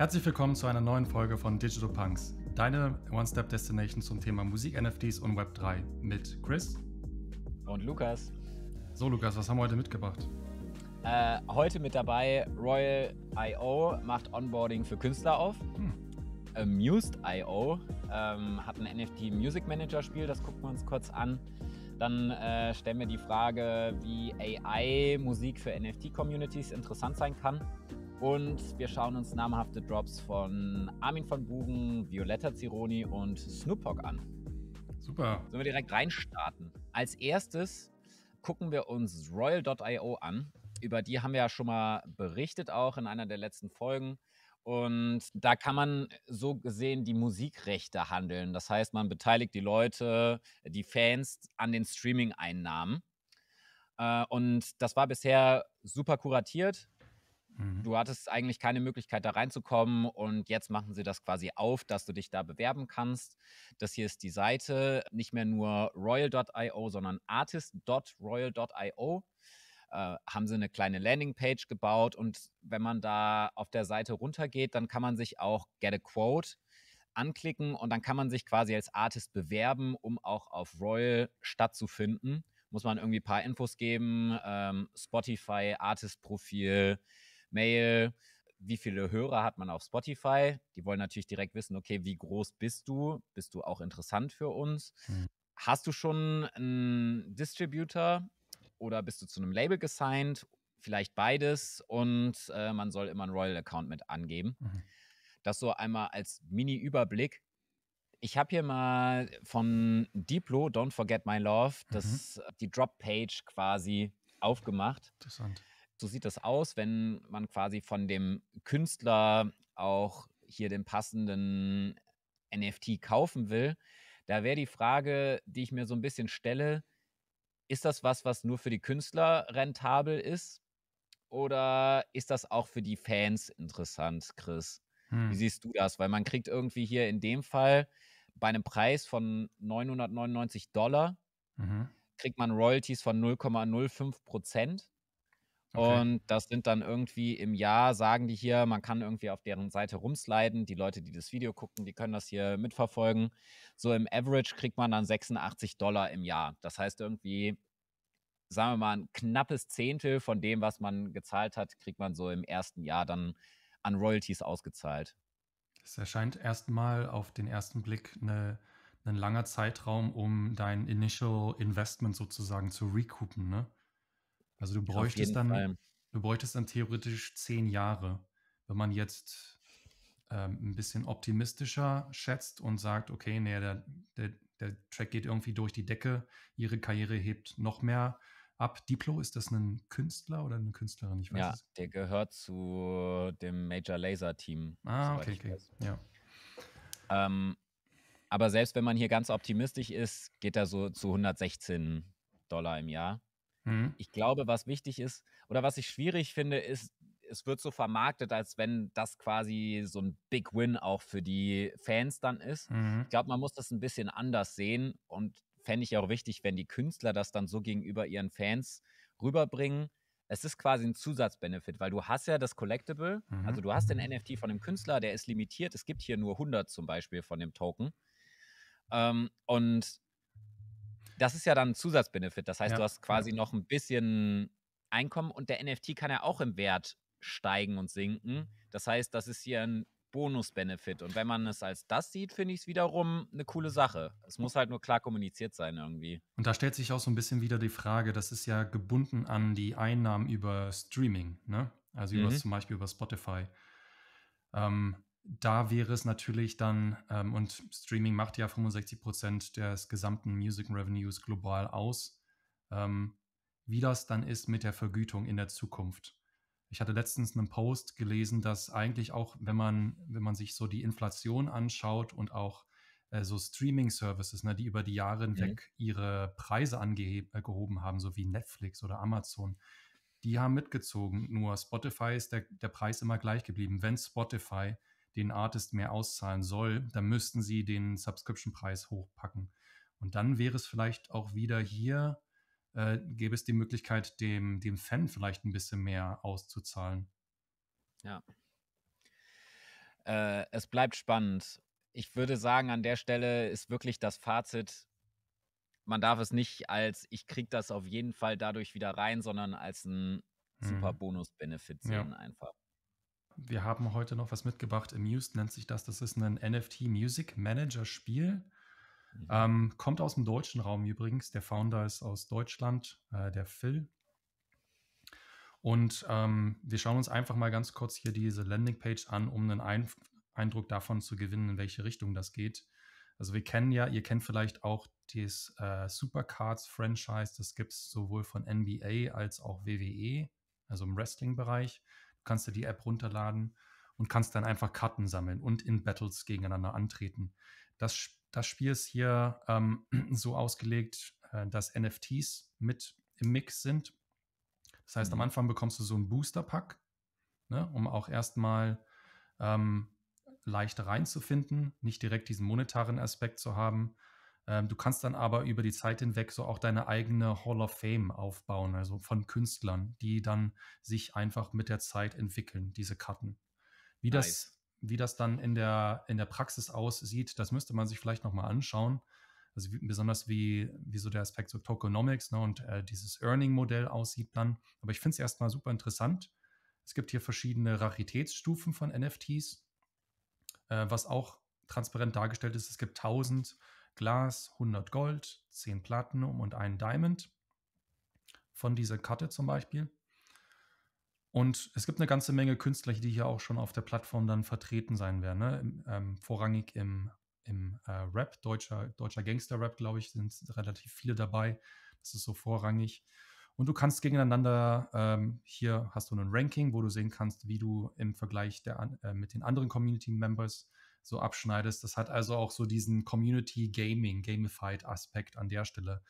Herzlich willkommen zu einer neuen Folge von Digital Punks, deine One-Step-Destination zum Thema Musik, NFTs und Web3 mit Chris und Lukas. So, Lukas, was haben wir heute mitgebracht? Äh, heute mit dabei Royal IO macht Onboarding für Künstler auf. Hm. Amused.io ähm, hat ein NFT Music Manager Spiel, das gucken wir uns kurz an. Dann äh, stellen wir die Frage, wie AI Musik für NFT Communities interessant sein kann. Und wir schauen uns namhafte Drops von Armin von Bugen, Violetta Zironi und Snoop Hogg an. Super. Sollen wir direkt reinstarten? Als erstes gucken wir uns Royal.io an. Über die haben wir ja schon mal berichtet, auch in einer der letzten Folgen. Und da kann man so gesehen die Musikrechte handeln. Das heißt, man beteiligt die Leute, die Fans an den Streaming-Einnahmen. Äh, und das war bisher super kuratiert Mhm. Du hattest eigentlich keine Möglichkeit, da reinzukommen und jetzt machen sie das quasi auf, dass du dich da bewerben kannst. Das hier ist die Seite, nicht mehr nur royal.io, sondern artist.royal.io äh, haben sie eine kleine Landingpage gebaut und wenn man da auf der Seite runtergeht, dann kann man sich auch Get a Quote anklicken und dann kann man sich quasi als Artist bewerben, um auch auf Royal stattzufinden. Muss man irgendwie ein paar Infos geben, ähm, Spotify, Artist-Profil, Mail, wie viele Hörer hat man auf Spotify? Die wollen natürlich direkt wissen, okay, wie groß bist du? Bist du auch interessant für uns? Mhm. Hast du schon einen Distributor oder bist du zu einem Label gesigned? Vielleicht beides und äh, man soll immer einen Royal Account mit angeben. Mhm. Das so einmal als Mini-Überblick. Ich habe hier mal von Diplo, Don't Forget My Love, mhm. das, mhm. die Drop-Page quasi aufgemacht. Interessant. So sieht das aus, wenn man quasi von dem Künstler auch hier den passenden NFT kaufen will. Da wäre die Frage, die ich mir so ein bisschen stelle, ist das was, was nur für die Künstler rentabel ist? Oder ist das auch für die Fans interessant, Chris? Hm. Wie siehst du das? Weil man kriegt irgendwie hier in dem Fall bei einem Preis von 999 Dollar, mhm. kriegt man Royalties von 0,05 Prozent. Und das sind dann irgendwie im Jahr, sagen die hier, man kann irgendwie auf deren Seite rumsliden. Die Leute, die das Video gucken, die können das hier mitverfolgen. So im Average kriegt man dann 86 Dollar im Jahr. Das heißt irgendwie, sagen wir mal, ein knappes Zehntel von dem, was man gezahlt hat, kriegt man so im ersten Jahr dann an Royalties ausgezahlt. Es erscheint erstmal auf den ersten Blick eine, ein langer Zeitraum, um dein Initial Investment sozusagen zu recoupen, ne? Also du bräuchtest dann, Fall. du bräuchtest dann theoretisch zehn Jahre, wenn man jetzt ähm, ein bisschen optimistischer schätzt und sagt, okay, nee, der, der, der Track geht irgendwie durch die Decke, ihre Karriere hebt noch mehr ab. Diplo, ist das ein Künstler oder eine Künstlerin? Ich weiß ja, es. der gehört zu dem Major Laser Team. Ah, okay, okay. Ja. Ähm, aber selbst wenn man hier ganz optimistisch ist, geht er so zu 116 Dollar im Jahr. Mhm. Ich glaube, was wichtig ist oder was ich schwierig finde, ist, es wird so vermarktet, als wenn das quasi so ein Big Win auch für die Fans dann ist. Mhm. Ich glaube, man muss das ein bisschen anders sehen und fände ich auch wichtig, wenn die Künstler das dann so gegenüber ihren Fans rüberbringen. Es ist quasi ein Zusatzbenefit, weil du hast ja das Collectible, mhm. also du hast den NFT von dem Künstler, der ist limitiert. Es gibt hier nur 100 zum Beispiel von dem Token. Ähm, und das ist ja dann ein Zusatzbenefit. Das heißt, ja. du hast quasi noch ein bisschen Einkommen und der NFT kann ja auch im Wert steigen und sinken. Das heißt, das ist hier ein Bonus-Benefit. Und wenn man es als das sieht, finde ich es wiederum eine coole Sache. Es muss halt nur klar kommuniziert sein irgendwie. Und da stellt sich auch so ein bisschen wieder die Frage, das ist ja gebunden an die Einnahmen über Streaming, ne? Also mhm. über, zum Beispiel über Spotify. Ähm, da wäre es natürlich dann, ähm, und Streaming macht ja 65 Prozent des gesamten Music Revenues global aus, ähm, wie das dann ist mit der Vergütung in der Zukunft. Ich hatte letztens einen Post gelesen, dass eigentlich auch, wenn man, wenn man sich so die Inflation anschaut und auch äh, so Streaming-Services, ne, die über die Jahre mhm. hinweg mhm. ihre Preise angehoben äh, haben, so wie Netflix oder Amazon, die haben mitgezogen. Nur Spotify ist der, der Preis immer gleich geblieben. Wenn Spotify den Artist mehr auszahlen soll, dann müssten sie den Subscription-Preis hochpacken. Und dann wäre es vielleicht auch wieder hier, äh, gäbe es die Möglichkeit, dem, dem Fan vielleicht ein bisschen mehr auszuzahlen. Ja. Äh, es bleibt spannend. Ich würde sagen, an der Stelle ist wirklich das Fazit, man darf es nicht als ich kriege das auf jeden Fall dadurch wieder rein, sondern als ein mhm. super Bonus-Benefit sehen ja. einfach wir haben heute noch was mitgebracht. Amused nennt sich das. Das ist ein NFT Music Manager Spiel. Mhm. Ähm, kommt aus dem deutschen Raum übrigens. Der Founder ist aus Deutschland, äh, der Phil. Und ähm, wir schauen uns einfach mal ganz kurz hier diese Landingpage an, um einen Einf Eindruck davon zu gewinnen, in welche Richtung das geht. Also wir kennen ja, ihr kennt vielleicht auch äh, das äh, Supercards-Franchise, das gibt es sowohl von NBA als auch WWE, also im Wrestling-Bereich kannst du die App runterladen und kannst dann einfach Karten sammeln und in Battles gegeneinander antreten. Das, das Spiel ist hier ähm, so ausgelegt, äh, dass NFTs mit im Mix sind. Das heißt, mhm. am Anfang bekommst du so einen Booster-Pack, ne, um auch erstmal ähm, leichter reinzufinden, nicht direkt diesen monetaren Aspekt zu haben, ähm, du kannst dann aber über die Zeit hinweg so auch deine eigene Hall of Fame aufbauen, also von Künstlern, die dann sich einfach mit der Zeit entwickeln, diese Karten. Wie nice. das wie das dann in der, in der Praxis aussieht, das müsste man sich vielleicht nochmal anschauen. Also wie, besonders wie, wie so der Aspekt so Tokenomics ne, und äh, dieses Earning-Modell aussieht dann. Aber ich finde es erstmal super interessant. Es gibt hier verschiedene Raritätsstufen von NFTs, äh, was auch transparent dargestellt ist. Es gibt 1000 Glas, 100 Gold, 10 Platinum und einen Diamond von dieser Karte zum Beispiel. Und es gibt eine ganze Menge Künstler, die hier auch schon auf der Plattform dann vertreten sein werden. Ne? ähm, vorrangig im, im äh, Rap, deutscher, deutscher Gangster-Rap, glaube ich, sind relativ viele dabei. Das ist so vorrangig. Und du kannst gegeneinander, ähm, hier hast du ein Ranking, wo du sehen kannst, wie du im Vergleich der, äh, mit den anderen Community-Members so abschneidest. Das hat also auch so diesen Community Gaming, Gamified Aspekt an der Stelle.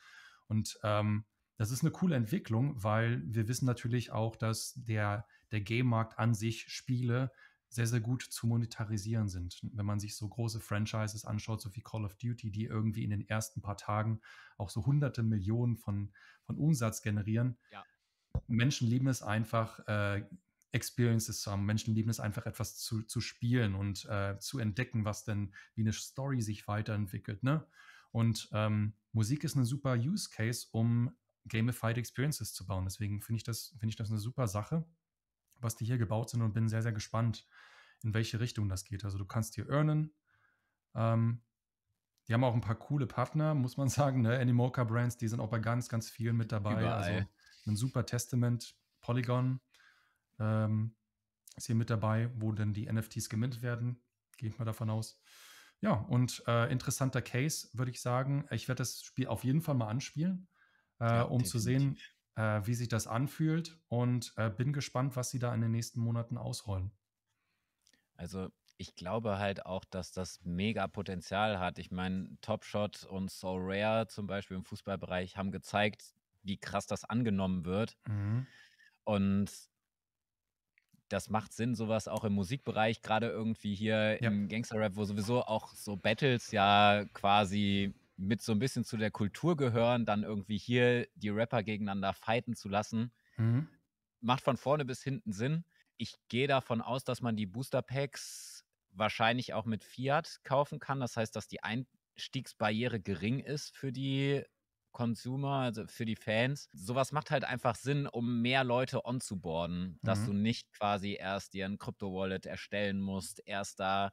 Und ähm, das ist eine coole Entwicklung, weil wir wissen natürlich auch, dass der, der Game-Markt an sich Spiele sehr, sehr gut zu monetarisieren sind. Wenn man sich so große Franchises anschaut, so wie Call of Duty, die irgendwie in den ersten paar Tagen auch so hunderte Millionen von, von Umsatz generieren. Ja. Menschen lieben es einfach, äh, Experiences zu haben. Menschen lieben es einfach etwas zu, zu spielen und äh, zu entdecken, was denn, wie eine Story sich weiterentwickelt. Ne? Und ähm, Musik ist eine super Use Case, um gamified Experiences zu bauen. Deswegen finde ich, das, ich das eine super Sache, was die hier gebaut sind und bin sehr, sehr gespannt, in welche Richtung das geht. Also du kannst hier earnen. Ähm, die haben auch ein paar coole Partner, muss man sagen. Ne? Animoca Brands, die sind auch bei ganz, ganz vielen mit dabei. Also Überall. Also ein super Testament, Polygon, ähm, ist hier mit dabei, wo denn die NFTs gemint werden. Gehe ich mal davon aus. Ja, und äh, interessanter Case, würde ich sagen. Ich werde das Spiel auf jeden Fall mal anspielen, äh, ja, um definitiv. zu sehen, äh, wie sich das anfühlt und äh, bin gespannt, was sie da in den nächsten Monaten ausrollen. Also ich glaube halt auch, dass das mega Potenzial hat. Ich meine, Top Shot und So Rare zum Beispiel im Fußballbereich haben gezeigt, wie krass das angenommen wird. Mhm. Und das macht Sinn, sowas auch im Musikbereich, gerade irgendwie hier ja. im Gangsterrap, wo sowieso auch so Battles ja quasi mit so ein bisschen zu der Kultur gehören, dann irgendwie hier die Rapper gegeneinander fighten zu lassen. Mhm. Macht von vorne bis hinten Sinn. Ich gehe davon aus, dass man die Booster Packs wahrscheinlich auch mit Fiat kaufen kann. Das heißt, dass die Einstiegsbarriere gering ist für die Consumer, also für die Fans. Sowas macht halt einfach Sinn, um mehr Leute onzuboarden, dass mhm. du nicht quasi erst dir ein Krypto-Wallet erstellen musst, erst da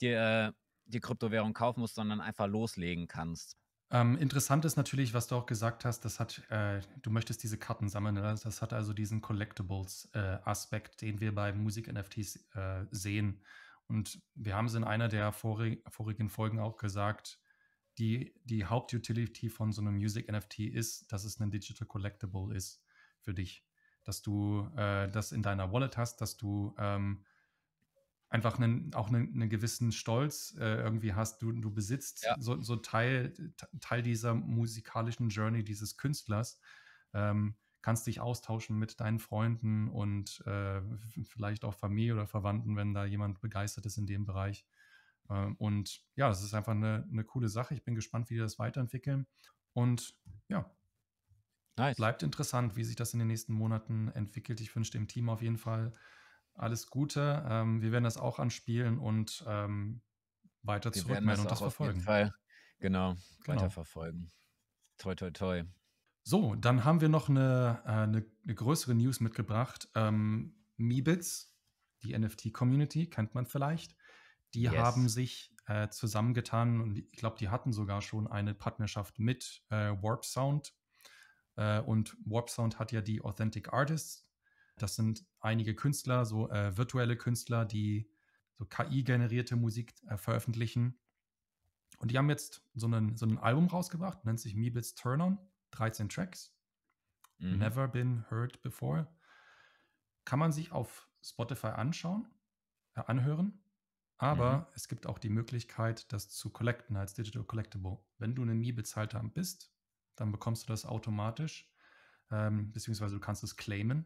dir die Kryptowährung kaufen musst, sondern einfach loslegen kannst. Ähm, interessant ist natürlich, was du auch gesagt hast, das hat, äh, du möchtest diese Karten sammeln, ne? das hat also diesen Collectibles-Aspekt, äh, den wir bei Musik-NFTs äh, sehen. Und wir haben es in einer der vorig vorigen Folgen auch gesagt, die, die Hauptutility von so einem Music NFT ist, dass es ein Digital Collectible ist für dich. Dass du äh, das in deiner Wallet hast, dass du ähm, einfach einen, auch einen, einen gewissen Stolz äh, irgendwie hast. Du, du besitzt ja. so, so Teil, Teil dieser musikalischen Journey dieses Künstlers. Ähm, kannst dich austauschen mit deinen Freunden und äh, vielleicht auch Familie oder Verwandten, wenn da jemand begeistert ist in dem Bereich. Ähm, und ja, das ist einfach eine, eine coole Sache. Ich bin gespannt, wie die das weiterentwickeln. Und ja, nice. bleibt interessant, wie sich das in den nächsten Monaten entwickelt. Ich wünsche dem Team auf jeden Fall alles Gute. Ähm, wir werden das auch anspielen und ähm, weiter wir zurückmelden das und das verfolgen. Genau, genau, weiterverfolgen. Toi, toi, toi. So, dann haben wir noch eine, äh, eine, eine größere News mitgebracht. Ähm, Meebits, die NFT-Community, kennt man vielleicht, die yes. haben sich äh, zusammengetan und ich glaube, die hatten sogar schon eine Partnerschaft mit äh, Warp Sound. Äh, und Warp Sound hat ja die Authentic Artists. Das sind einige Künstler, so äh, virtuelle Künstler, die so KI-generierte Musik äh, veröffentlichen. Und die haben jetzt so, einen, so ein Album rausgebracht, nennt sich Meebits Turn On, 13 Tracks. Mhm. Never been heard before. Kann man sich auf Spotify anschauen, äh, anhören. Aber mhm. es gibt auch die Möglichkeit, das zu collecten als Digital Collectible. Wenn du eine Mii bezahlter bist, dann bekommst du das automatisch, ähm, beziehungsweise du kannst es claimen.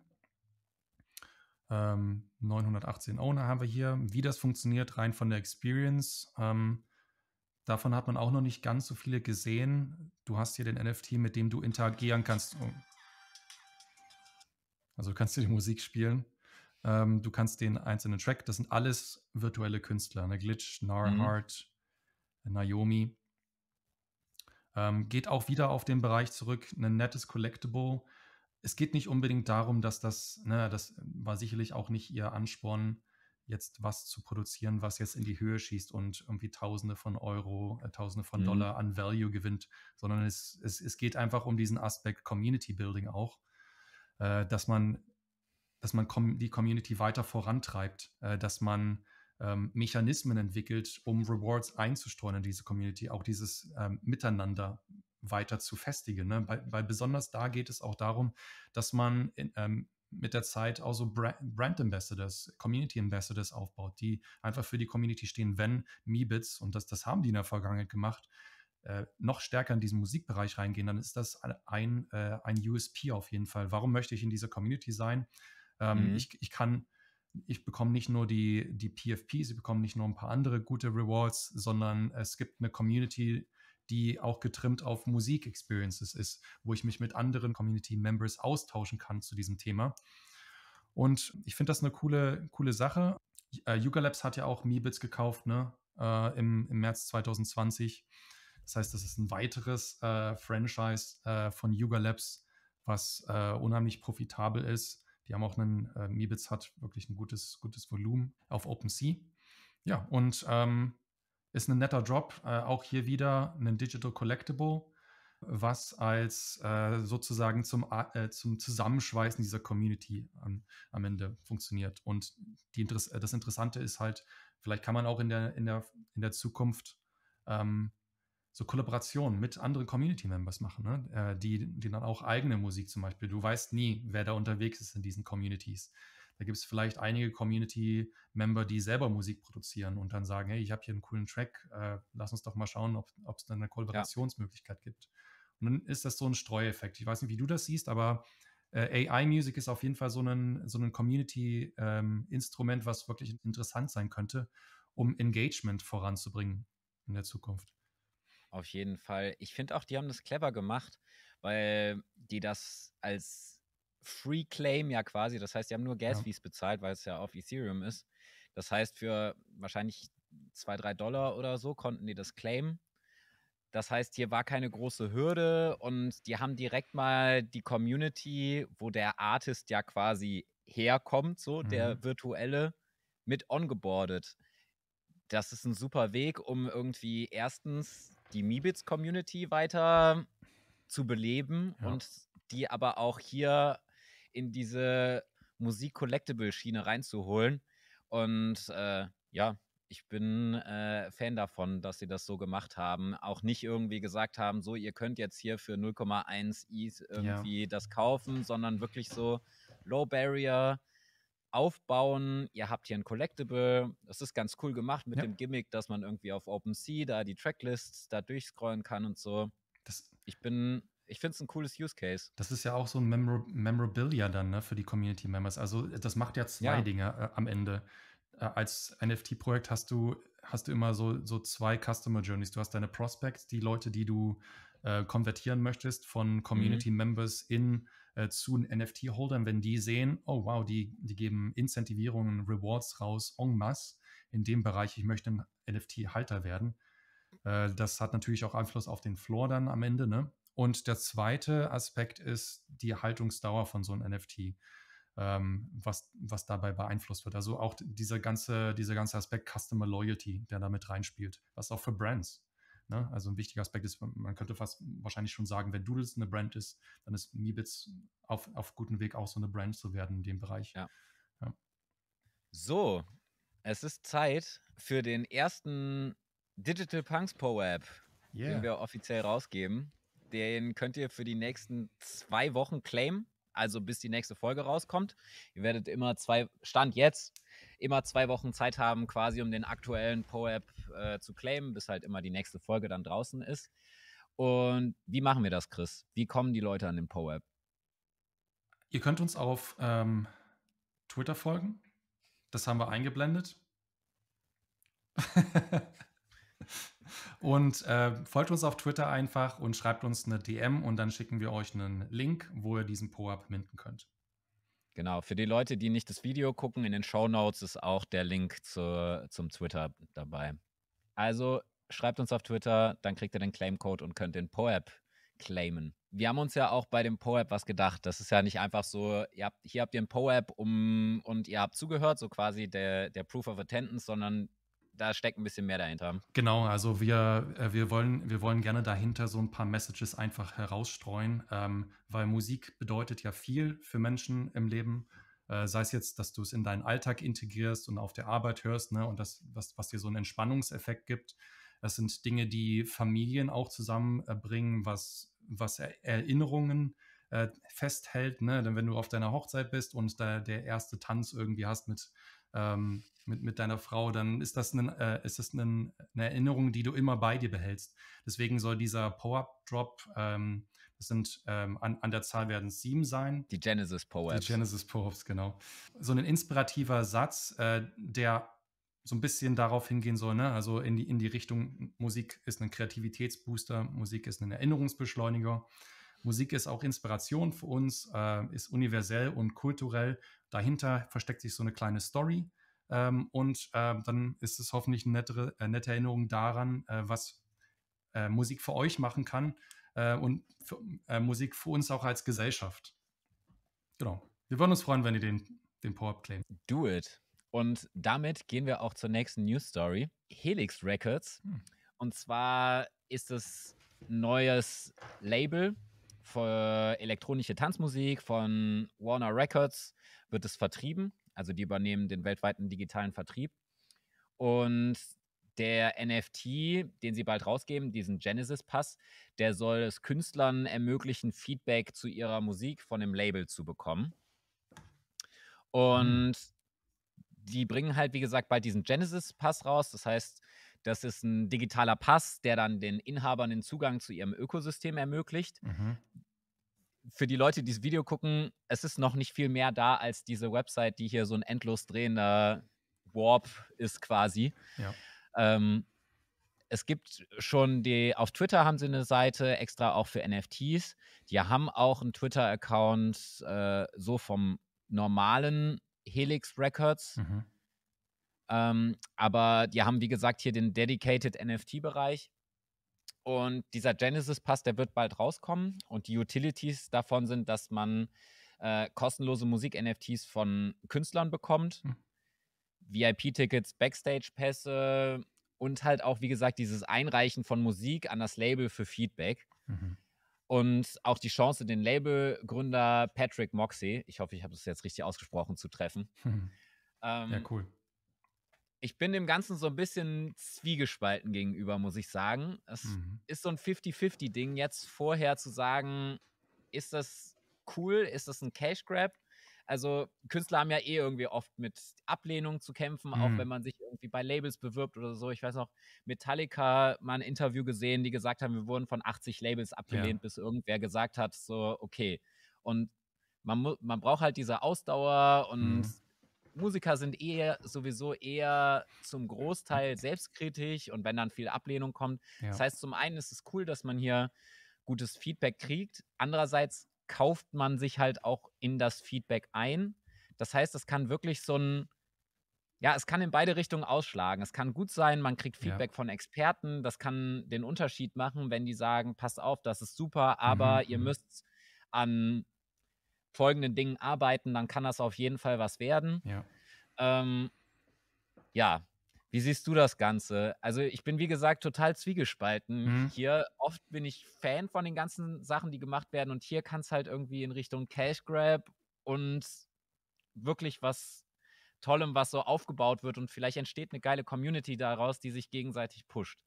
Ähm, 918 Owner haben wir hier. Wie das funktioniert, rein von der Experience. Ähm, davon hat man auch noch nicht ganz so viele gesehen. Du hast hier den NFT, mit dem du interagieren kannst. Oh. Also kannst du die Musik spielen. Ähm, du kannst den einzelnen Track, das sind alles virtuelle Künstler, ne? Glitch, Narhart, mhm. Naomi. Ähm, geht auch wieder auf den Bereich zurück, ein ne? nettes Collectible. Es geht nicht unbedingt darum, dass das, ne, das war sicherlich auch nicht ihr Ansporn, jetzt was zu produzieren, was jetzt in die Höhe schießt und irgendwie Tausende von Euro, äh, Tausende von mhm. Dollar an Value gewinnt, sondern es, es, es geht einfach um diesen Aspekt Community Building auch, äh, dass man dass man com die Community weiter vorantreibt, äh, dass man ähm, Mechanismen entwickelt, um Rewards einzustreuen in diese Community, auch dieses ähm, Miteinander weiter zu festigen. Ne? Weil, weil, besonders da geht es auch darum, dass man in, ähm, mit der Zeit auch so Brand Ambassadors, Community Ambassadors aufbaut, die einfach für die Community stehen, wenn Mebits, und das, das haben die in der Vergangenheit gemacht, äh, noch stärker in diesen Musikbereich reingehen, dann ist das ein, äh, ein USP auf jeden Fall. Warum möchte ich in dieser Community sein? Ähm, mhm. ich, ich kann, ich bekomme nicht nur die, die PFPs, ich bekomme nicht nur ein paar andere gute Rewards, sondern es gibt eine Community, die auch getrimmt auf Musik-Experiences ist, wo ich mich mit anderen Community-Members austauschen kann zu diesem Thema. Und ich finde das eine coole, coole Sache. Äh, Yuga Labs hat ja auch Mibits gekauft, ne? Äh, im, im März 2020. Das heißt, das ist ein weiteres äh, Franchise äh, von Yuga Labs, was äh, unheimlich profitabel ist die haben auch einen, äh, Mibitz hat wirklich ein gutes, gutes Volumen auf OpenSea. Ja, und ähm, ist ein netter Drop. Äh, auch hier wieder ein Digital Collectible, was als äh, sozusagen zum, äh, zum Zusammenschweißen dieser Community ähm, am Ende funktioniert. Und Interess das Interessante ist halt, vielleicht kann man auch in der, in der, in der Zukunft ähm, so Kollaborationen mit anderen Community-Members machen, ne? Äh, die, die dann auch eigene Musik zum Beispiel. Du weißt nie, wer da unterwegs ist in diesen Communities. Da gibt es vielleicht einige Community-Member, die selber Musik produzieren und dann sagen, hey, ich habe hier einen coolen Track, äh, lass uns doch mal schauen, ob es dann eine Kollaborationsmöglichkeit ja. gibt. Und dann ist das so ein Streueffekt. Ich weiß nicht, wie du das siehst, aber äh, AI-Music ist auf jeden Fall so ein, so ein Community-Instrument, ähm, was wirklich interessant sein könnte, um Engagement voranzubringen in der Zukunft. Auf jeden Fall. Ich finde auch, die haben das clever gemacht, weil die das als Free Claim ja quasi, das heißt, die haben nur Gas Fees ja. bezahlt, weil es ja auf Ethereum ist. Das heißt, für wahrscheinlich zwei, drei Dollar oder so konnten die das claimen. Das heißt, hier war keine große Hürde und die haben direkt mal die Community, wo der Artist ja quasi herkommt, so mhm. der virtuelle, mit ongeboardet. Das ist ein super Weg, um irgendwie erstens die Mibits-Community weiter zu beleben ja. und die aber auch hier in diese Musik-Collectible-Schiene reinzuholen. Und äh, ja, ich bin äh, Fan davon, dass sie das so gemacht haben. Auch nicht irgendwie gesagt haben, so, ihr könnt jetzt hier für 0,1 ETH e irgendwie ja. das kaufen, sondern wirklich so Low Barrier, aufbauen. Ihr habt hier ein Collectible. Das ist ganz cool gemacht mit ja. dem Gimmick, dass man irgendwie auf OpenSea da die Tracklists da durchscrollen kann und so. Das ich bin ich finde es ein cooles Use Case. Das ist ja auch so ein Memor Memorabilia dann ne, für die Community Members. Also das macht ja zwei ja. Dinge äh, am Ende. Äh, als NFT-Projekt hast du, hast du immer so, so zwei Customer Journeys. Du hast deine Prospects, die Leute, die du äh, konvertieren möchtest von mhm. Community mhm. Members in äh, zu NFT-Holdern, wenn die sehen, oh wow, die, die geben Incentivierungen, Rewards raus, en masse in dem Bereich, ich möchte ein NFT-Halter werden. Äh, das hat natürlich auch Einfluss auf den Floor dann am Ende. Ne? Und der zweite Aspekt ist die Haltungsdauer von so einem NFT. Ähm, was, was dabei beeinflusst wird. Also auch dieser ganze, dieser ganze Aspekt Customer Loyalty, der damit reinspielt, was auch für Brands Ne? Also ein wichtiger Aspekt ist, man könnte fast wahrscheinlich schon sagen, wenn Doodles eine Brand ist, dann ist Mibits auf, auf gutem Weg auch so eine Brand zu werden in dem Bereich. Ja. ja. So, es ist Zeit für den ersten Digital Punks Power App, yeah. den wir offiziell rausgeben. Den könnt ihr für die nächsten zwei Wochen claimen also bis die nächste Folge rauskommt. Ihr werdet immer zwei, Stand jetzt, immer zwei Wochen Zeit haben, quasi um den aktuellen PoApp äh, zu claimen, bis halt immer die nächste Folge dann draußen ist. Und wie machen wir das, Chris? Wie kommen die Leute an den PoApp? Ihr könnt uns auf ähm, Twitter folgen. Das haben wir eingeblendet. und äh, folgt uns auf Twitter einfach und schreibt uns eine DM und dann schicken wir euch einen Link, wo ihr diesen PoApp minden könnt. Genau, für die Leute, die nicht das Video gucken, in den Show Notes ist auch der Link zu, zum Twitter dabei. Also schreibt uns auf Twitter, dann kriegt ihr den Claimcode und könnt den PoApp claimen. Wir haben uns ja auch bei dem PoApp was gedacht. Das ist ja nicht einfach so, habt, hier habt ihr ein PoApp um, und ihr habt zugehört, so quasi der, der Proof of Attendance, sondern da steckt ein bisschen mehr dahinter. Genau, also wir, äh, wir, wollen, wir wollen gerne dahinter so ein paar Messages einfach herausstreuen, ähm, weil Musik bedeutet ja viel für Menschen im Leben. Äh, sei es jetzt, dass du es in deinen Alltag integrierst und auf der Arbeit hörst, ne, und das, was, was dir so einen Entspannungseffekt gibt. Das sind Dinge, die Familien auch zusammenbringen, äh, was, was Erinnerungen äh, festhält. Ne? Denn wenn du auf deiner Hochzeit bist und da der erste Tanz irgendwie hast mit ähm, mit, mit deiner Frau, dann ist das, ein, äh, ist das ein, eine Erinnerung, die du immer bei dir behältst. Deswegen soll dieser Power-Drop, ähm, das sind ähm, an, an der Zahl werden sieben sein. Die Genesis Power-Ups. Die Genesis power genau. So ein inspirativer Satz, äh, der so ein bisschen darauf hingehen soll, ne? also in die, in die Richtung, Musik ist ein Kreativitätsbooster, Musik ist ein Erinnerungsbeschleuniger. Musik ist auch Inspiration für uns, äh, ist universell und kulturell. Dahinter versteckt sich so eine kleine Story. Ähm, und äh, dann ist es hoffentlich eine nettere, äh, nette Erinnerung daran, äh, was äh, Musik für euch machen kann äh, und für, Musik für uns auch als Gesellschaft. Genau. Wir würden uns freuen, wenn ihr den, den Power-Up claimt. Do it. Und damit gehen wir auch zur nächsten News Story. Helix Records. Hm. Und zwar ist es ein neues Label, für elektronische Tanzmusik von Warner Records wird es vertrieben. Also die übernehmen den weltweiten digitalen Vertrieb. Und der NFT, den sie bald rausgeben, diesen Genesis-Pass, der soll es Künstlern ermöglichen, Feedback zu ihrer Musik von dem Label zu bekommen. Und mhm. die bringen halt, wie gesagt, bald diesen Genesis-Pass raus. Das heißt, das ist ein digitaler Pass, der dann den Inhabern den Zugang zu ihrem Ökosystem ermöglicht. Mhm. Für die Leute, die das Video gucken, es ist noch nicht viel mehr da als diese Website, die hier so ein endlos drehender Warp ist quasi. Ja. Ähm, es gibt schon die, auf Twitter haben sie eine Seite extra auch für NFTs. Die haben auch einen Twitter-Account äh, so vom normalen Helix Records. Mhm. Ähm, aber die haben, wie gesagt, hier den Dedicated NFT-Bereich. Und dieser Genesis-Pass, der wird bald rauskommen. Und die Utilities davon sind, dass man äh, kostenlose Musik-NFTs von Künstlern bekommt. Hm. VIP-Tickets, Backstage-Pässe und halt auch, wie gesagt, dieses Einreichen von Musik an das Label für Feedback. Mhm. Und auch die Chance, den Labelgründer Patrick Moxey, ich hoffe, ich habe das jetzt richtig ausgesprochen, zu treffen. Mhm. Ähm, ja, cool. Ich bin dem Ganzen so ein bisschen zwiegespalten gegenüber, muss ich sagen. Es mhm. ist so ein 50-50-Ding, jetzt vorher zu sagen, ist das cool, ist das ein Cash Grab? Also Künstler haben ja eh irgendwie oft mit Ablehnung zu kämpfen, mhm. auch wenn mhm. man sich irgendwie bei Labels bewirbt oder so. Ich weiß noch, Metallica mal ein Interview gesehen, die gesagt haben, wir wurden von 80 Labels abgelehnt, ja. bis irgendwer gesagt hat, so, okay. Und man, man braucht halt diese Ausdauer und mhm. Musiker sind eher sowieso eher zum Großteil selbstkritisch und wenn dann viel Ablehnung kommt. Ja. Das heißt, zum einen ist es cool, dass man hier gutes Feedback kriegt. Andererseits kauft man sich halt auch in das Feedback ein. Das heißt, es kann wirklich so ein ja, es kann in beide Richtungen ausschlagen. Es kann gut sein, man kriegt Feedback ja. von Experten, das kann den Unterschied machen, wenn die sagen, passt auf, das ist super, aber mhm. ihr müsst an folgenden Dingen arbeiten, dann kann das auf jeden Fall was werden. Ja. Ähm, ja. Wie siehst du das Ganze? Also ich bin, wie gesagt, total zwiegespalten. Mhm. Hier oft bin ich Fan von den ganzen Sachen, die gemacht werden. Und hier kann es halt irgendwie in Richtung Cash Grab und wirklich was Tollem, was so aufgebaut wird. Und vielleicht entsteht eine geile Community daraus, die sich gegenseitig pusht.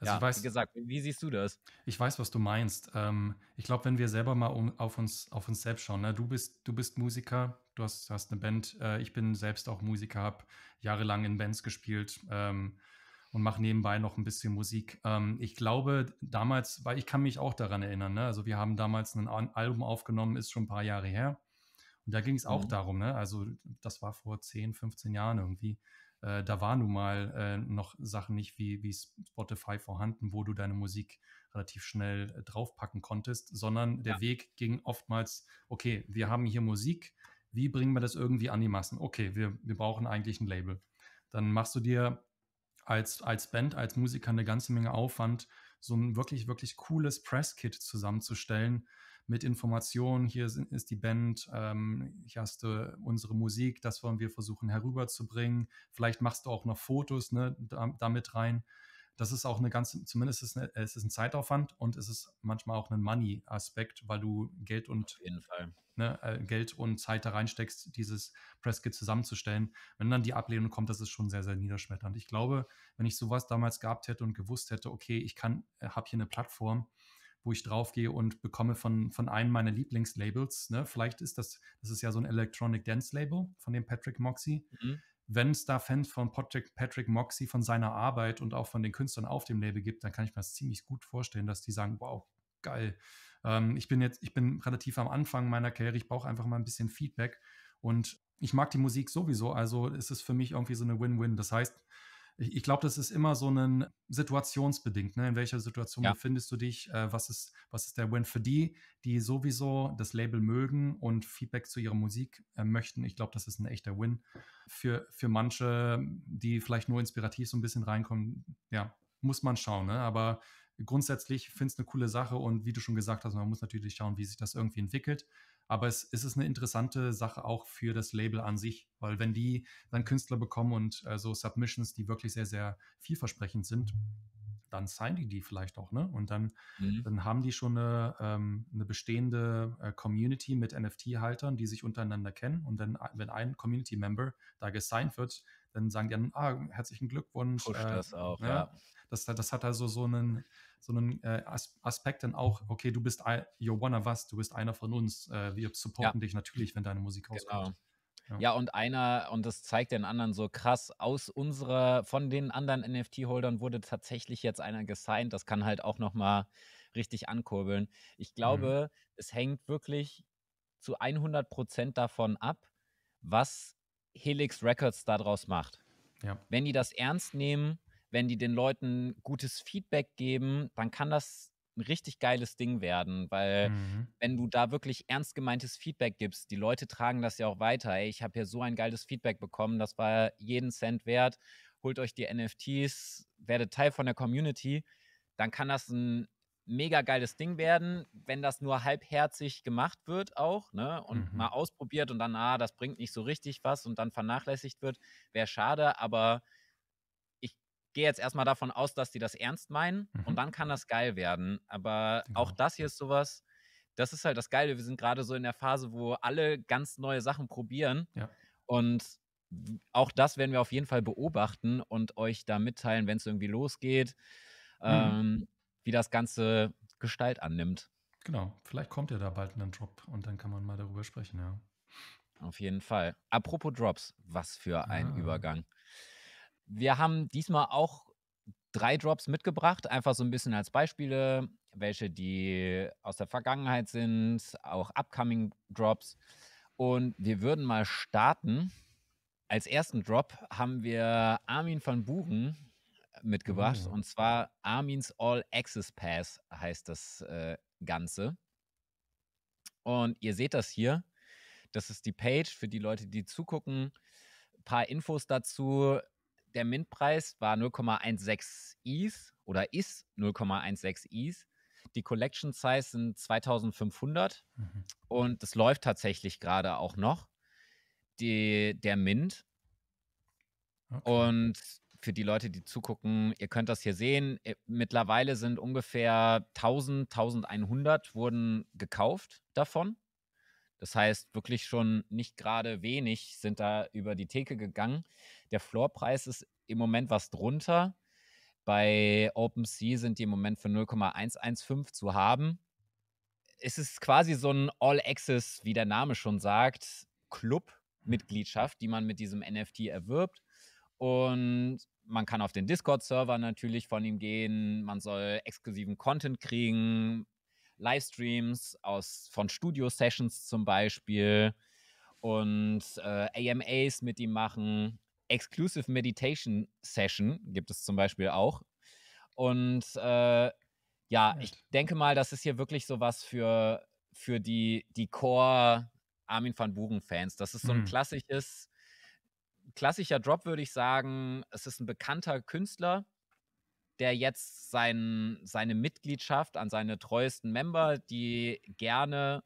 Also ja, weiß, wie gesagt, wie siehst du das? Ich weiß, was du meinst. Ähm, ich glaube, wenn wir selber mal um, auf, uns, auf uns selbst schauen, ne? du, bist, du bist Musiker, du hast, hast eine Band, äh, ich bin selbst auch Musiker, habe jahrelang in Bands gespielt ähm, und mache nebenbei noch ein bisschen Musik. Ähm, ich glaube, damals, weil ich kann mich auch daran erinnern, ne? also wir haben damals ein Album aufgenommen, ist schon ein paar Jahre her. Und da ging es auch mhm. darum, ne? also das war vor 10, 15 Jahren irgendwie äh, da waren nun mal äh, noch Sachen nicht wie, wie Spotify vorhanden, wo du deine Musik relativ schnell äh, draufpacken konntest, sondern der ja. Weg ging oftmals, okay, wir haben hier Musik, wie bringen wir das irgendwie an die Massen? Okay, wir, wir brauchen eigentlich ein Label. Dann machst du dir als, als Band, als Musiker eine ganze Menge Aufwand, so ein wirklich, wirklich cooles Press-Kit zusammenzustellen, mit Informationen, hier ist die Band, ähm, hier hast du unsere Musik, das wollen wir versuchen herüberzubringen. Vielleicht machst du auch noch Fotos ne, da, damit rein. Das ist auch eine ganze, zumindest ist eine, es ist ein Zeitaufwand und es ist manchmal auch ein Money-Aspekt, weil du Geld und ne, äh, Geld und Zeit da reinsteckst, dieses Presskit zusammenzustellen. Wenn dann die Ablehnung kommt, das ist schon sehr, sehr niederschmetternd. Ich glaube, wenn ich sowas damals gehabt hätte und gewusst hätte, okay, ich kann, äh, habe hier eine Plattform, wo ich draufgehe und bekomme von, von einem meiner Lieblingslabels, ne, vielleicht ist das, das ist ja so ein Electronic Dance Label von dem Patrick Moxie. Mhm. Wenn es da Fans von Patrick, Patrick Moxie, von seiner Arbeit und auch von den Künstlern auf dem Label gibt, dann kann ich mir das ziemlich gut vorstellen, dass die sagen, wow, geil. Ähm, ich bin jetzt, ich bin relativ am Anfang meiner Karriere, ich brauche einfach mal ein bisschen Feedback und ich mag die Musik sowieso, also ist es für mich irgendwie so eine Win-Win. Das heißt, ich, ich glaube, das ist immer so ein situationsbedingt. Ne? In welcher Situation ja. befindest du dich? Äh, was, ist, was ist der Win für die, die sowieso das Label mögen und Feedback zu ihrer Musik äh, möchten? Ich glaube, das ist ein echter Win für, für manche, die vielleicht nur inspirativ so ein bisschen reinkommen. Ja, muss man schauen. Ne? Aber grundsätzlich finde ich es eine coole Sache und wie du schon gesagt hast, man muss natürlich schauen, wie sich das irgendwie entwickelt. Aber es, ist eine interessante Sache auch für das Label an sich, weil wenn die dann Künstler bekommen und äh, so also Submissions, die wirklich sehr, sehr vielversprechend sind, dann signen die die vielleicht auch, ne? Und dann, mhm. dann haben die schon eine, ähm, eine bestehende äh, Community mit NFT-Haltern, die sich untereinander kennen. Und dann, wenn ein Community-Member da gesigned wird, dann sagen die dann, ah, herzlichen Glückwunsch. Push äh, das auch, ne? ja. Das, das hat also so einen, so einen äh, Aspekt dann auch, okay, du bist you're one of us, du bist einer von uns. Äh, wir supporten ja. dich natürlich, wenn deine Musik rauskommt. Genau. Ja. ja. und einer, und das zeigt den anderen so krass, aus unserer, von den anderen NFT-Holdern wurde tatsächlich jetzt einer gesigned. Das kann halt auch nochmal richtig ankurbeln. Ich glaube, mhm. es hängt wirklich zu 100 Prozent davon ab, was Helix Records daraus macht. Ja. Wenn die das ernst nehmen, wenn die den Leuten gutes Feedback geben, dann kann das ein richtig geiles Ding werden, weil mhm. wenn du da wirklich ernst gemeintes Feedback gibst, die Leute tragen das ja auch weiter. Ey, ich habe hier so ein geiles Feedback bekommen, das war jeden Cent wert. Holt euch die NFTs, werdet Teil von der Community. Dann kann das ein mega geiles Ding werden, wenn das nur halbherzig gemacht wird auch, ne? Und mhm. mal ausprobiert und dann, ah, das bringt nicht so richtig was und dann vernachlässigt wird, wäre schade, aber ich gehe jetzt erstmal davon aus, dass die das ernst meinen mhm. und dann kann das geil werden. Aber genau. auch das hier ist sowas, das ist halt das Geile. Wir sind gerade so in der Phase, wo alle ganz neue Sachen probieren. Ja. Und auch das werden wir auf jeden Fall beobachten und euch da mitteilen, wenn es irgendwie losgeht. Mhm. Ähm, wie das Ganze Gestalt annimmt. Genau, vielleicht kommt ja da bald ein Drop und dann kann man mal darüber sprechen, ja. Auf jeden Fall. Apropos Drops, was für ein ja. Ah. Übergang. Wir haben diesmal auch drei Drops mitgebracht, einfach so ein bisschen als Beispiele, welche die aus der Vergangenheit sind, auch upcoming Drops. Und wir würden mal starten. Als ersten Drop haben wir Armin van Buchen mitgebracht. Oh. Und zwar Armin's All Access Pass heißt das äh, Ganze. Und ihr seht das hier. Das ist die Page für die Leute, die zugucken. Ein paar Infos dazu. Der Mintpreis war 0,16 Is oder ist 0,16 Is. Die Collection Size sind 2500 mhm. und das läuft tatsächlich gerade auch noch. Die, der Mint. Okay. Und für die Leute, die zugucken, ihr könnt das hier sehen. Äh, mittlerweile sind ungefähr 1000, 1100 wurden gekauft davon. Das heißt, wirklich schon nicht gerade wenig sind da über die Theke gegangen. Der Floorpreis ist im Moment was drunter. Bei OpenSea sind die im Moment für 0,115 zu haben. Es ist quasi so ein All-Access, wie der Name schon sagt, Club-Mitgliedschaft, die man mit diesem NFT erwirbt. Und man kann auf den Discord-Server natürlich von ihm gehen, man soll exklusiven Content kriegen, Livestreams aus, von Studio-Sessions zum Beispiel und äh, AMAs mit ihm machen. Exclusive Meditation Session gibt es zum Beispiel auch. Und äh, ja, ich denke mal, das ist hier wirklich sowas für, für die, die Core Armin van Buren-Fans. Das ist so ein mhm. klassisches klassischer Drop würde ich sagen, es ist ein bekannter Künstler, der jetzt sein, seine Mitgliedschaft an seine treuesten Member, die gerne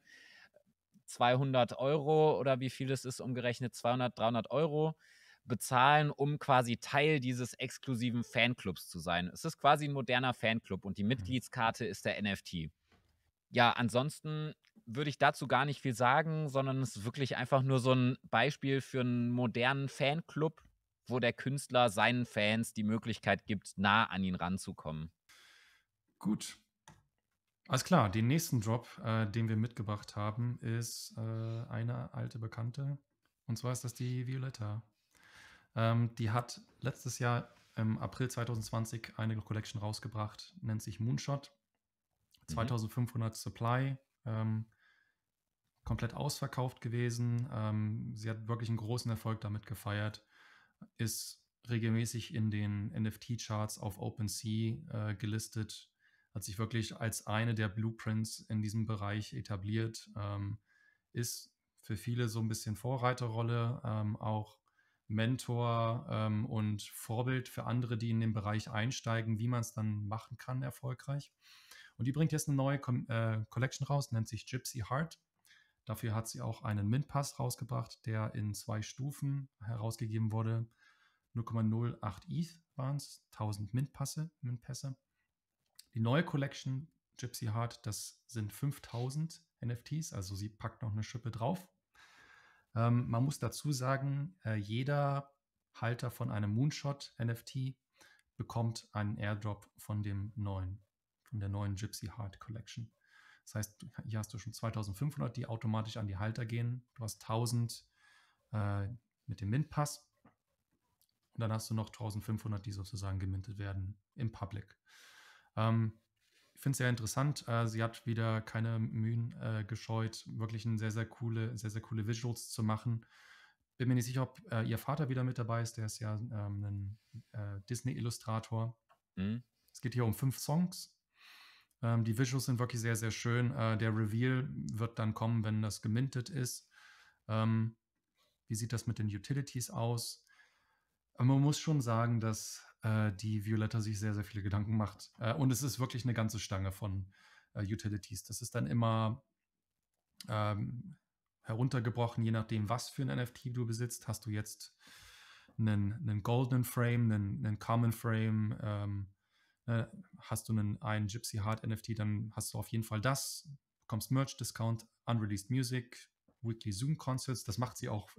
200 Euro oder wie viel es ist umgerechnet, 200, 300 Euro bezahlen, um quasi Teil dieses exklusiven Fanclubs zu sein. Es ist quasi ein moderner Fanclub und die mhm. Mitgliedskarte ist der NFT. Ja, ansonsten würde ich dazu gar nicht viel sagen, sondern es ist wirklich einfach nur so ein Beispiel für einen modernen Fanclub, wo der Künstler seinen Fans die Möglichkeit gibt, nah an ihn ranzukommen. Gut. Alles klar, den nächsten Drop, äh, den wir mitgebracht haben, ist äh, eine alte Bekannte. Und zwar ist das die Violetta. Ähm, die hat letztes Jahr im April 2020 eine Collection rausgebracht, nennt sich Moonshot. 2500 mhm. Supply. Ähm, komplett ausverkauft gewesen. Ähm, sie hat wirklich einen großen Erfolg damit gefeiert, ist regelmäßig in den NFT-Charts auf OpenSea äh, gelistet, hat sich wirklich als eine der Blueprints in diesem Bereich etabliert, ähm, ist für viele so ein bisschen Vorreiterrolle, ähm, auch Mentor ähm, und Vorbild für andere, die in den Bereich einsteigen, wie man es dann machen kann erfolgreich. Und die bringt jetzt eine neue Com äh, Collection raus, nennt sich Gypsy Heart Dafür hat sie auch einen Mint-Pass rausgebracht, der in zwei Stufen herausgegeben wurde. 0,08 ETH waren es, 1000 Mint-Passe, Mint-Pässe. Die neue Collection Gypsy Heart, das sind 5000 NFTs, also sie packt noch eine Schippe drauf. Ähm, man muss dazu sagen, äh, jeder Halter von einem Moonshot-NFT bekommt einen Airdrop von dem neuen, von der neuen Gypsy Heart Collection. Das heißt, hier hast du schon 2500, die automatisch an die Halter gehen. Du hast 1000 äh, mit dem Mintpass. Und dann hast du noch 1500, die sozusagen gemintet werden im Public. Ähm, ich finde es sehr interessant. Äh, sie hat wieder keine Mühen äh, gescheut, wirklich ein sehr, sehr coole, sehr, sehr coole Visuals zu machen. Bin mir nicht sicher, ob äh, ihr Vater wieder mit dabei ist. Der ist ja ähm, ein äh, Disney-Illustrator. Mhm. Es geht hier um fünf Songs. Ähm, die Visuals sind wirklich sehr, sehr schön. Äh, der Reveal wird dann kommen, wenn das gemintet ist. Ähm, wie sieht das mit den Utilities aus? Äh, man muss schon sagen, dass äh, die Violetta sich sehr, sehr viele Gedanken macht. Äh, und es ist wirklich eine ganze Stange von äh, Utilities. Das ist dann immer ähm, heruntergebrochen, je nachdem, was für ein NFT du besitzt. Hast du jetzt einen, einen goldenen Frame, einen, einen Common Frame, ähm, äh, hast du einen, einen Gypsy Heart NFT, dann hast du auf jeden Fall das, bekommst Merch-Discount, Unreleased Music, Weekly Zoom-Concerts. Das macht sie auch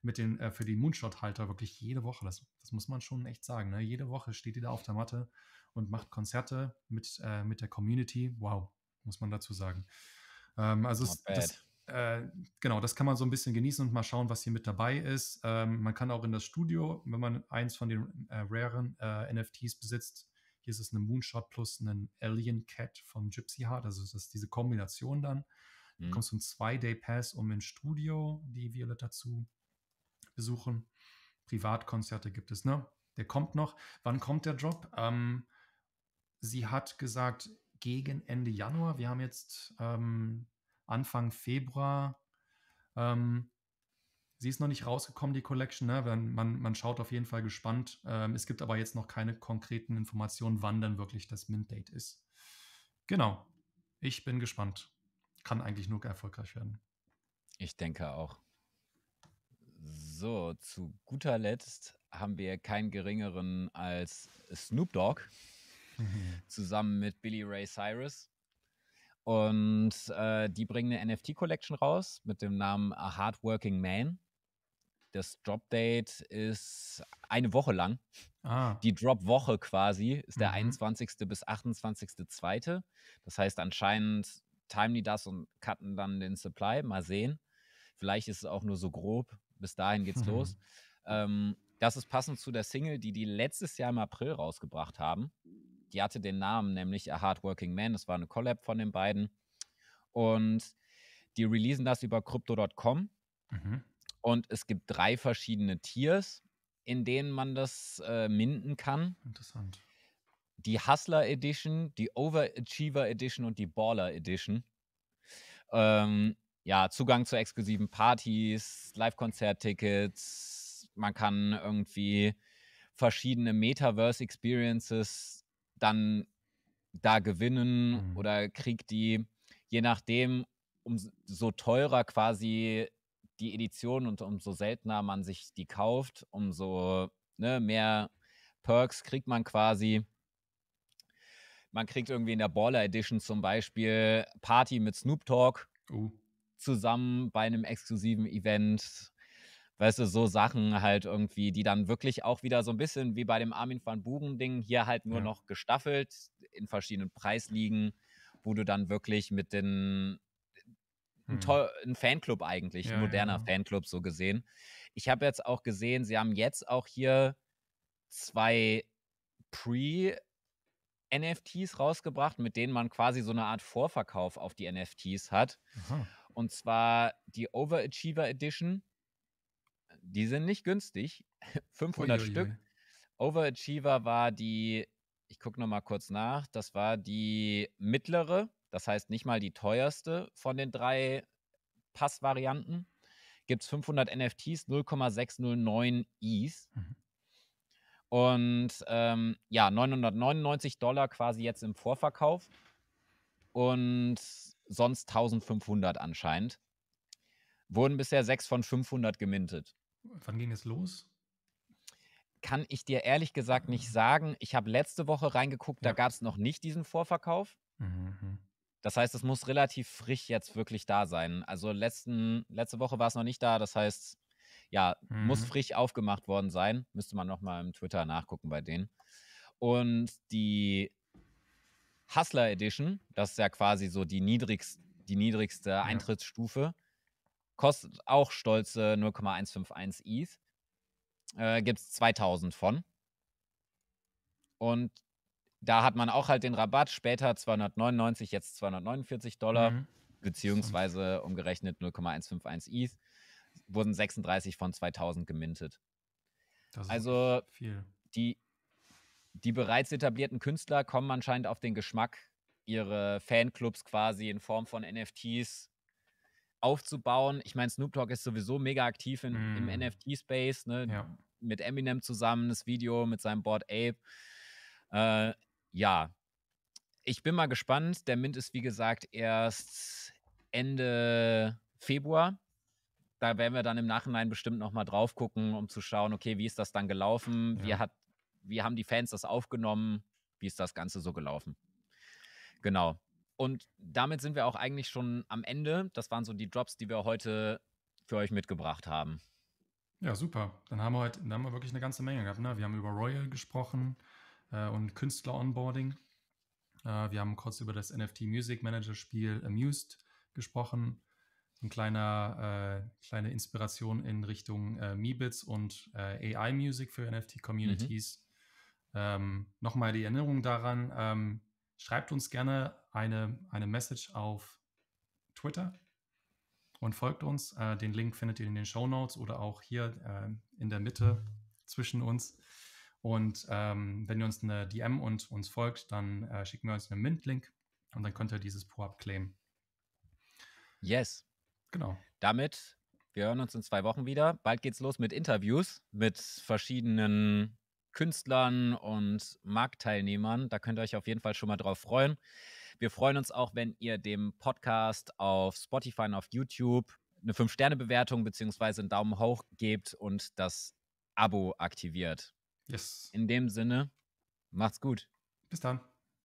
mit den, äh, für die Moonshot-Halter wirklich jede Woche. Das, das muss man schon echt sagen. Ne? Jede Woche steht die da auf der Matte und macht Konzerte mit, äh, mit der Community. Wow, muss man dazu sagen. Ähm, also es, das, äh, genau, das kann man so ein bisschen genießen und mal schauen, was hier mit dabei ist. Ähm, man kann auch in das Studio, wenn man eins von den äh, raren NFTs besitzt, hier ist es eine Moonshot plus einen Alien Cat vom Gypsy Heart. Also das ist diese Kombination dann. Mhm. Du kommst zum Zwei-Day-Pass, um ins Studio die Violetta zu besuchen. Privatkonzerte gibt es, ne? Der kommt noch. Wann kommt der Drop? Ähm, sie hat gesagt, gegen Ende Januar. Wir haben jetzt ähm, Anfang Februar. Ähm, Sie ist noch nicht rausgekommen, die Collection. Ne? Man, man schaut auf jeden Fall gespannt. Ähm, es gibt aber jetzt noch keine konkreten Informationen, wann dann wirklich das Mint-Date ist. Genau. Ich bin gespannt. Kann eigentlich nur erfolgreich werden. Ich denke auch. So, zu guter Letzt haben wir keinen geringeren als Snoop Dogg zusammen mit Billy Ray Cyrus. Und äh, die bringen eine NFT-Collection raus mit dem Namen A Hardworking Man. Das Drop-Date ist eine Woche lang. Ah. Die Drop-Woche quasi ist der mhm. 21. bis 28.2. Das heißt, anscheinend timen die das und cutten dann den Supply. Mal sehen. Vielleicht ist es auch nur so grob. Bis dahin geht's mhm. los. Ähm, das ist passend zu der Single, die die letztes Jahr im April rausgebracht haben. Die hatte den Namen nämlich A Hardworking Man. Das war eine Collab von den beiden. Und die releasen das über Crypto.com. Mhm. Und es gibt drei verschiedene Tiers, in denen man das äh, minden kann. Interessant. Die Hustler Edition, die Overachiever Edition und die Baller Edition. Ähm, ja, Zugang zu exklusiven Partys, Live-Konzert-Tickets. Man kann irgendwie verschiedene Metaverse-Experiences dann da gewinnen mhm. oder kriegt die, je nachdem, umso teurer quasi die Edition und umso seltener man sich die kauft, umso ne, mehr Perks kriegt man quasi. Man kriegt irgendwie in der Baller Edition zum Beispiel Party mit Snoop Talk uh. zusammen bei einem exklusiven Event. Weißt du, so Sachen halt irgendwie, die dann wirklich auch wieder so ein bisschen wie bei dem Armin van Buren-Ding hier halt nur ja. noch gestaffelt in verschiedenen Preisligen, wo du dann wirklich mit den ein, mhm. toll, ein Fanclub eigentlich, ja, ein moderner ja. Genau. Fanclub so gesehen. Ich habe jetzt auch gesehen, sie haben jetzt auch hier zwei Pre- NFTs rausgebracht, mit denen man quasi so eine Art Vorverkauf auf die NFTs hat. Aha. Und zwar die Overachiever Edition. Die sind nicht günstig. 500 Uiuiui. Stück. Overachiever war die, ich gucke nochmal kurz nach, das war die mittlere. Das heißt, nicht mal die teuerste von den drei Passvarianten gibt es 500 NFTs, 0,609 Is. Mhm. Und ähm, ja, 999 Dollar quasi jetzt im Vorverkauf und sonst 1500 anscheinend. Wurden bisher 6 von 500 gemintet. Wann ging es los? Kann ich dir ehrlich gesagt nicht mhm. sagen. Ich habe letzte Woche reingeguckt, ja. da gab es noch nicht diesen Vorverkauf. Mhm. mhm. Das heißt, es muss relativ frisch jetzt wirklich da sein. Also letzten, letzte Woche war es noch nicht da. Das heißt, ja, mhm. muss frisch aufgemacht worden sein. Müsste man nochmal im Twitter nachgucken bei denen. Und die Hustler Edition, das ist ja quasi so die, niedrigst, die niedrigste ja. Eintrittsstufe, kostet auch stolze 0,151 ETH. E äh, Gibt es 2000 von. Und da hat man auch halt den Rabatt, später 299, jetzt 249 Dollar, mhm. beziehungsweise umgerechnet 0,151 ETH, e wurden 36 von 2000 gemintet. Das also Die, die bereits etablierten Künstler kommen anscheinend auf den Geschmack, ihre Fanclubs quasi in Form von NFTs aufzubauen. Ich meine, Snoop Dogg ist sowieso mega aktiv in, mm. im mhm. NFT-Space, ne? ja. mit Eminem zusammen, das Video mit seinem Board Ape. Äh, ja, ich bin mal gespannt. Der Mint ist, wie gesagt, erst Ende Februar. Da werden wir dann im Nachhinein bestimmt nochmal drauf gucken, um zu schauen, okay, wie ist das dann gelaufen? Ja. Wie, hat, wie haben die Fans das aufgenommen? Wie ist das Ganze so gelaufen? Genau. Und damit sind wir auch eigentlich schon am Ende. Das waren so die Drops, die wir heute für euch mitgebracht haben. Ja, super. Dann haben wir heute, dann haben wir wirklich eine ganze Menge gehabt. Ne? Wir haben über Royal gesprochen, äh, und Künstler-Onboarding. Äh, wir haben kurz über das NFT Music Manager Spiel Amused gesprochen. Ein kleiner, äh, kleine Inspiration in Richtung äh, Mibits und äh, AI Music für NFT Communities. Mhm. Ähm, Nochmal die Erinnerung daran, ähm, schreibt uns gerne eine, eine Message auf Twitter und folgt uns. Äh, den Link findet ihr in den Show Notes oder auch hier äh, in der Mitte zwischen uns. Und ähm, wenn ihr uns eine DM und uns folgt, dann äh, schicken wir uns einen Mint-Link und dann könnt ihr dieses PoAP claimen. Yes. Genau. Damit, wir hören uns in zwei Wochen wieder. Bald geht's los mit Interviews mit verschiedenen Künstlern und Marktteilnehmern. Da könnt ihr euch auf jeden Fall schon mal drauf freuen. Wir freuen uns auch, wenn ihr dem Podcast auf Spotify und auf YouTube eine 5-Sterne-Bewertung bzw. einen Daumen hoch gebt und das Abo aktiviert. Yes. In dem Sinne, macht's gut. Bis dann.